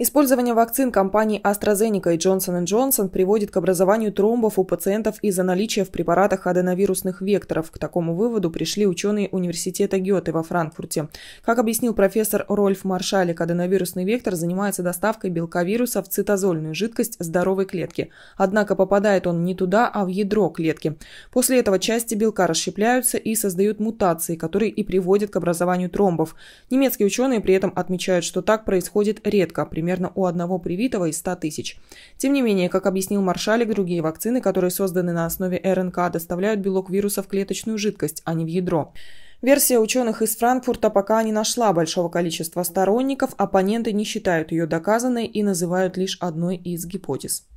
Использование вакцин компаний AstraZeneca и Johnson Johnson приводит к образованию тромбов у пациентов из-за наличия в препаратах аденовирусных векторов. К такому выводу пришли ученые Университета Гёте во Франкфурте. Как объяснил профессор Рольф Маршалик, аденовирусный вектор занимается доставкой белка вируса в цитозольную жидкость здоровой клетки. Однако попадает он не туда, а в ядро клетки. После этого части белка расщепляются и создают мутации, которые и приводят к образованию тромбов. Немецкие ученые при этом отмечают, что так происходит редко, примерно примерно у одного привитого из 100 тысяч. Тем не менее, как объяснил Маршалик, другие вакцины, которые созданы на основе РНК, доставляют белок вируса в клеточную жидкость, а не в ядро. Версия ученых из Франкфурта пока не нашла большого количества сторонников, оппоненты не считают ее доказанной и называют лишь одной из гипотез.